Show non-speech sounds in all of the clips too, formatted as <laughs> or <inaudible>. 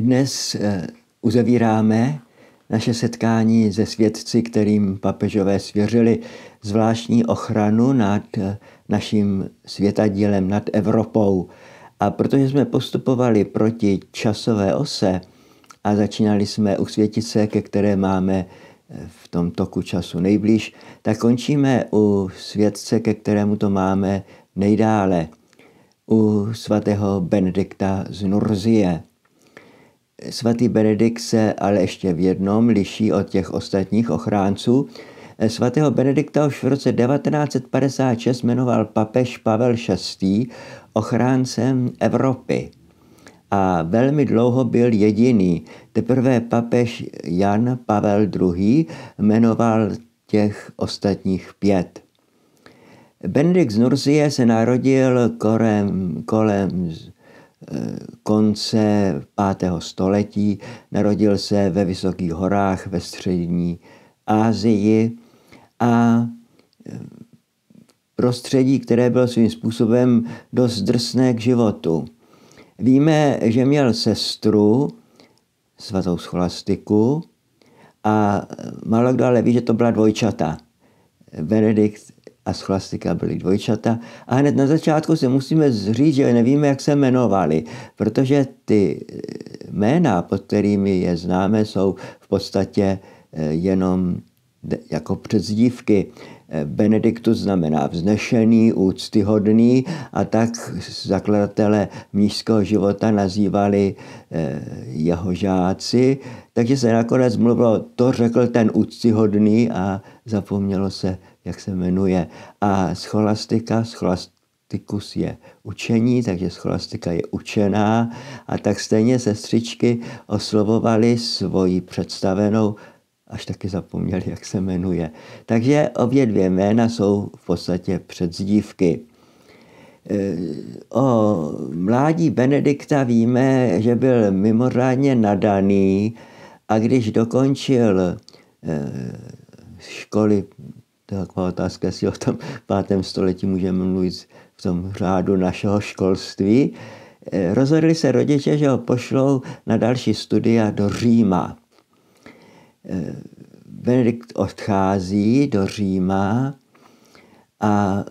Dnes eh, uzavíráme naše setkání ze svědci, kterým papežové svěřili zvláštní ochranu nad eh, naším světadílem, nad Evropou. A protože jsme postupovali proti časové ose a začínali jsme u světice, ke které máme eh, v tom toku času nejblíž, tak končíme u světce, ke kterému to máme nejdále, u svatého Benedikta z Nurzie. Svatý Benedikt se ale ještě v jednom liší od těch ostatních ochránců. Svatého Benedikta už v roce 1956 jmenoval papež Pavel VI ochráncem Evropy a velmi dlouho byl jediný. Teprve papež Jan Pavel II. jmenoval těch ostatních pět. Benedikt z Nurzie se narodil kolem, kolem konce 5. století. Narodil se ve Vysokých horách ve střední Asii a eh, prostředí, které bylo svým způsobem dost drsné k životu. Víme, že měl sestru, svatou scholastiku, a eh, málo kdo ale ví, že to byla dvojčata. Benedikt a scholastika byly dvojčata. A hned na začátku se musíme zříct, že nevíme, jak se jmenovali, protože ty eh, jména, pod kterými je známe, jsou v podstatě eh, jenom jako přezdívky. Eh, Benediktus znamená vznešený, úctyhodný a tak zakladatele mnížského života nazývali jeho žáci, takže se nakonec mluvilo, to řekl ten úctyhodný a zapomnělo se jak se jmenuje. A scholastika, scholastikus je učení, takže scholastika je učená. A tak stejně sestřičky oslovovali svoji představenou až taky zapomněli, jak se jmenuje. Takže obě dvě jména jsou v podstatě předzdívky. E, o mládí Benedikta víme, že byl mimořádně nadaný a když dokončil e, školy to je taková otázka, jestli o tom pátém století můžeme mluvit v tom řádu našeho školství. Eh, rozhodli se rodiče, že ho pošlou na další studia do Říma. Eh, Benedikt odchází do Říma a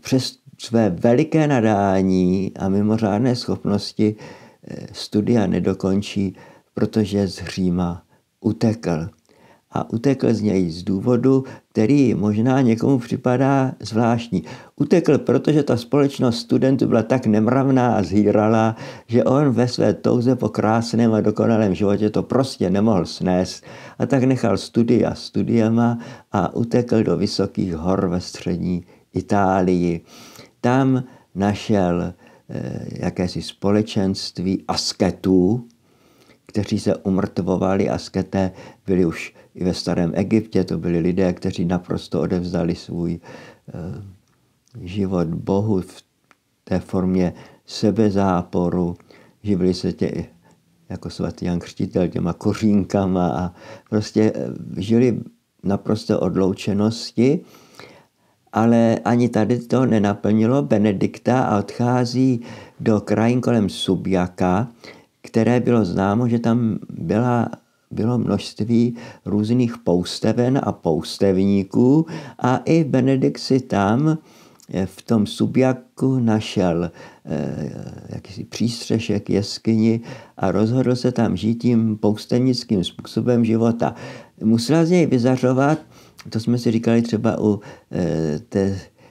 přes své veliké nadání a mimořádné schopnosti eh, studia nedokončí, protože z Říma utekl a utekl z něj z důvodu, který možná někomu připadá zvláštní. Utekl, protože ta společnost studentů byla tak nemravná a zhýrala, že on ve své touze po krásném a dokonalém životě to prostě nemohl snést a tak nechal studia studiama a utekl do vysokých hor ve střední Itálii. Tam našel eh, jakési společenství asketů, kteří se umrtvovali, asketé byli už i ve starém Egyptě to byli lidé, kteří naprosto odevzdali svůj eh, život Bohu v té formě sebezáporu, živili se tě jako svatý Jan Křtitel těma kořínkama a prostě eh, žili naprosto odloučenosti, ale ani tady to nenaplnilo Benedikta a odchází do krajin kolem Subjaka, které bylo známo, že tam byla bylo množství různých pousteven a poustevníků a i Benedikt si tam eh, v tom subjaku našel eh, jakýsi přístřešek jeskyni a rozhodl se tam žít tím poustevnickým způsobem života. Musel z něj vyzařovat, to jsme si říkali třeba u eh,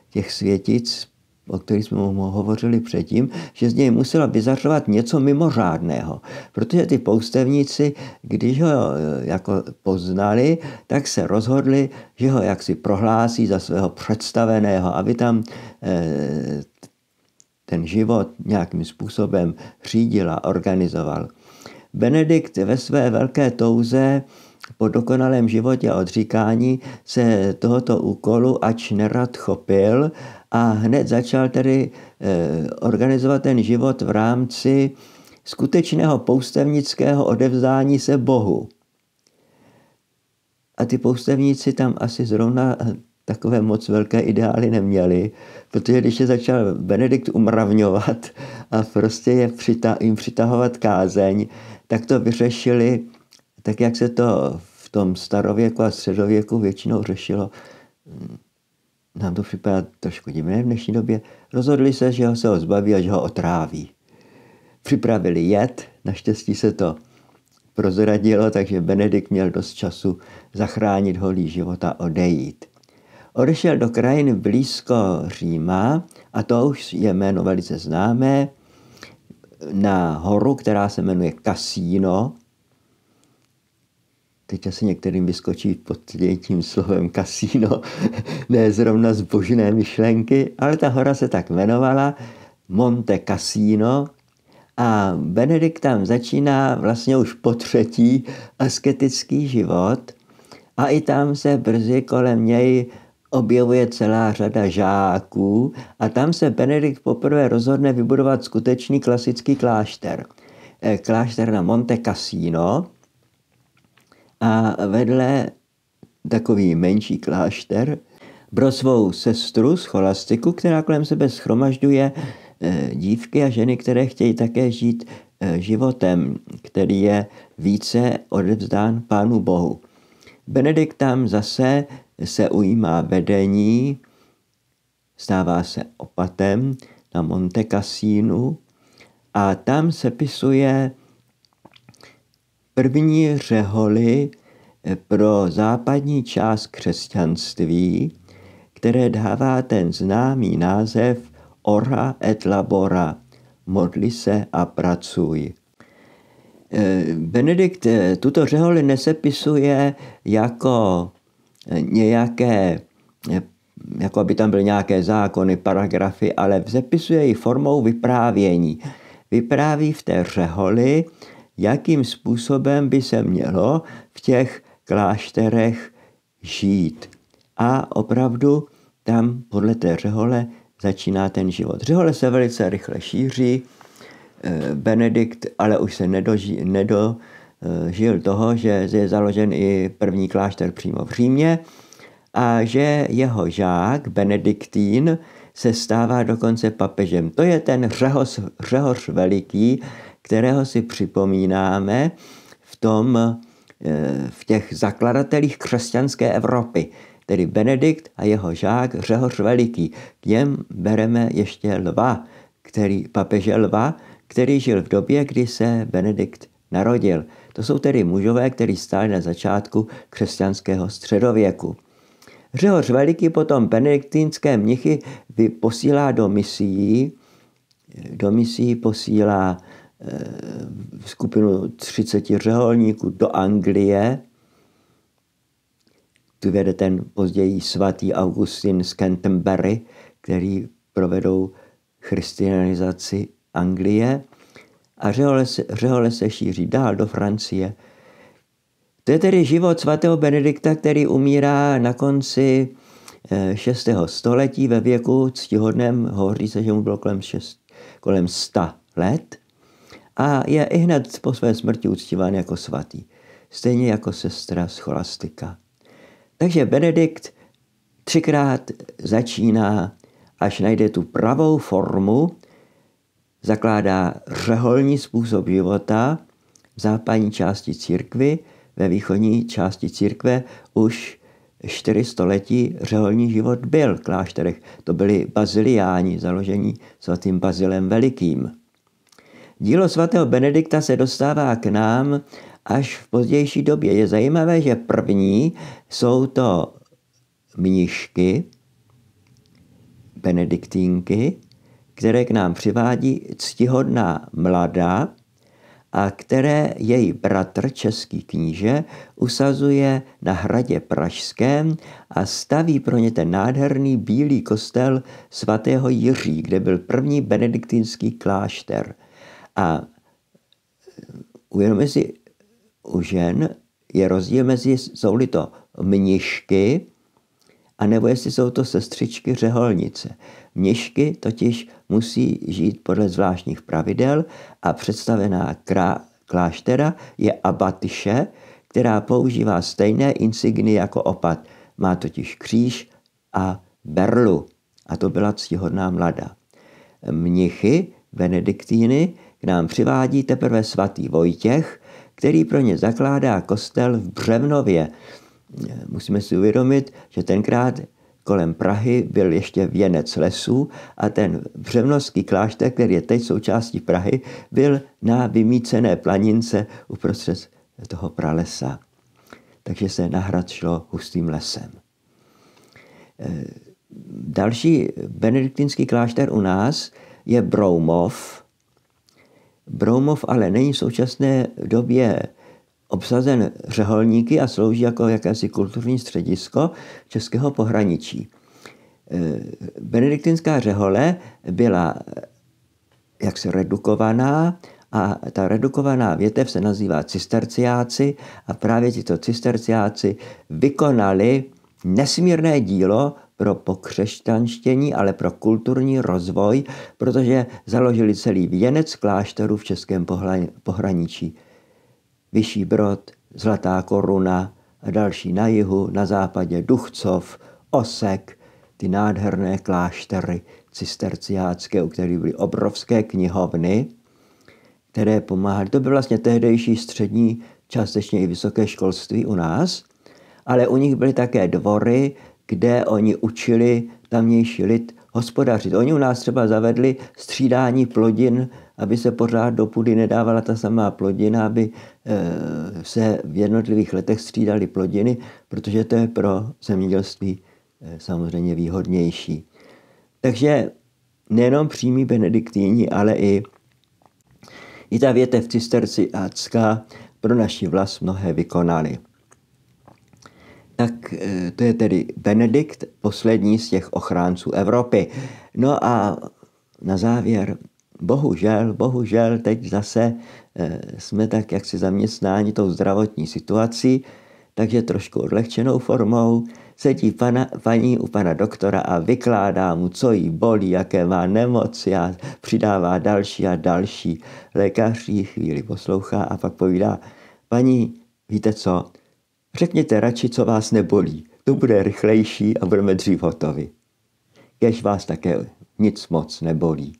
těch světic o kterých jsme hovořili předtím, že z něj musela vyzařovat něco mimořádného. Protože ty poustevníci, když ho eh, jako poznali, tak se rozhodli, že ho jaksi prohlásí za svého představeného, aby tam eh, ten život nějakým způsobem řídil a organizoval. Benedikt ve své velké touze po dokonalém životě a odříkání se tohoto úkolu ač nerad chopil a hned začal tedy eh, organizovat ten život v rámci skutečného poustevnického odevzdání se Bohu. A ty poustevníci tam asi zrovna eh, takové moc velké ideály neměli, protože když je začal Benedikt umravňovat a prostě je přita- jim přitahovat kázeň, tak to vyřešili tak, jak se to v tom starověku a středověku většinou řešilo hm, nám to připadá trošku divné v dnešní době, rozhodli se, že ho se ho zbaví a že ho otráví. Připravili jed, naštěstí se to prozradilo, takže Benedikt měl dost času zachránit život života odejít. Odešel do krajin blízko Říma, a to už je jméno velice známé, na horu, která se jmenuje Casino, Teď asi některým vyskočí pod tím slovem kasíno, <laughs> ne zrovna zbožné myšlenky, ale ta hora se tak jmenovala Monte Casino a Benedikt tam začíná vlastně už po třetí asketický život a i tam se brzy kolem něj objevuje celá řada žáků a tam se Benedikt poprvé rozhodne vybudovat skutečný klasický klášter. Eh, klášter na Monte Casino a vedle takový menší klášter pro svou sestru z cholastiku, která kolem sebe schromažďuje e, dívky a ženy, které chtějí také žít e, životem, který je více odevzdán Pánu Bohu. Benedikt tam zase se ujímá vedení, stává se opatem na Monte Cassinu a tam se pisuje první řeholy eh, pro západní část křesťanství, které dává ten známý název Ora et labora, modli se a pracuj. Eh, Benedikt eh, tuto řeholi nesepisuje jako nějaké, jako by tam byly nějaké zákony, paragrafy, ale zepisuje ji formou vyprávění. Vypráví v té řeholi jakým způsobem by se mělo v těch klášterech žít. A opravdu tam podle té řehole začíná ten život. Řehole se velice rychle šíří, eh, Benedikt ale už se nedoží, nedožil toho, že je založen i první klášter přímo v Římě a že jeho žák Benediktín se stává dokonce papežem. To je ten Řehoř, Řehoř Veliký, kterého si připomínáme v, tom, eh, v těch zakladatelích křesťanské Evropy, tedy Benedikt a jeho žák Řehoř Veliký. K něm bereme ještě lva, který, papeže lva, který žil v době, kdy se Benedikt narodil. To jsou tedy mužové, kteří stáli na začátku křesťanského středověku. Řehoř Veliký potom benediktínské mnichy posílá do misií, do misií posílá Eh, skupinu 30 řeholníků do Anglie. Tu vede ten později svatý Augustin z Canterbury, který provedou christianizaci Anglie. A řehole se, řehole se šíří dál do Francie. To je tedy život svatého Benedikta, který umírá na konci 6. Eh, století ve věku ctihodném, hovoří se, že mu bylo kolem, 6, kolem 100 let a je i hned po své smrti uctíván jako svatý, stejně jako sestra scholastika. Takže Benedikt třikrát začíná, až najde tu pravou formu, zakládá řeholní způsob života v západní části církvy, ve východní části církve už čtyři století řeholní život byl v klášterech. To byli baziliáni, založení svatým Bazilem Velikým. Dílo svatého Benedikta se dostává k nám až v pozdější době. Je zajímavé, že první jsou to mnišky, benediktínky, které k nám přivádí ctihodná mladá a které její bratr, český kníže, usazuje na hradě Pražském a staví pro ně ten nádherný bílý kostel svatého Jiří, kde byl první benediktinský klášter – a uvědomme si, u žen je rozdíl mezi, jsou-li to mnišky, nebo jestli jsou to sestřičky řeholnice. Mnišky totiž musí žít podle zvláštních pravidel a představená krá, kláštera je abatyše, která používá stejné insigny jako opat. Má totiž kříž a berlu. A to byla ctihodná mladá. Mnichy, benediktíny, k nám přivádí teprve svatý Vojtěch, který pro ně zakládá kostel v Břevnově. Musíme si uvědomit, že tenkrát kolem Prahy byl ještě věnec lesů a ten břevnovský klášter, který je teď součástí Prahy, byl na vymícené planince uprostřed toho pralesa. Takže se na hrad šlo hustým lesem. Další benediktinský klášter u nás je Broumov, Broumov ale není v současné době obsazen řeholníky a slouží jako jakési kulturní středisko českého pohraničí. E, Benediktinská řehole byla eh, jaksi redukovaná a ta redukovaná větev se nazývá cisterciáci a právě tito cisterciáci vykonali nesmírné dílo pro pokřešťanštění, ale pro kulturní rozvoj, protože založili celý věnec klášterů v Českém pohraničí. Vyšší Brod, Zlatá koruna a další na jihu, na západě Duchcov, Osek, ty nádherné kláštery cisterciácké, u kterých byly obrovské knihovny, které pomáhaly. To byl vlastně tehdejší střední, částečně i vysoké školství u nás, ale u nich byly také dvory kde oni učili tamnější lid hospodařit. Oni u nás třeba zavedli střídání plodin, aby se pořád do půdy nedávala ta samá plodina, aby eh, se v jednotlivých letech střídali plodiny, protože to je pro zemědělství eh, samozřejmě výhodnější. Takže nejenom přímí benediktíni, ale i, i ta větev cisterci pro naši vlast mnohé vykonali. Tak eh, to je tedy Benedikt, poslední z těch ochránců Evropy. No a na závěr, bohužel, bohužel, teď zase eh, jsme tak jaksi zaměstnáni tou zdravotní situací, takže trošku odlehčenou formou, sedí pana, paní u pana doktora a vykládá mu, co jí bolí, jaké má nemoci a přidává další a další. lékaři chvíli poslouchá a pak povídá, paní, víte co, Řekněte radši, co vás nebolí. To bude rychlejší a budeme dřív hotovi. Kež vás také nic moc nebolí.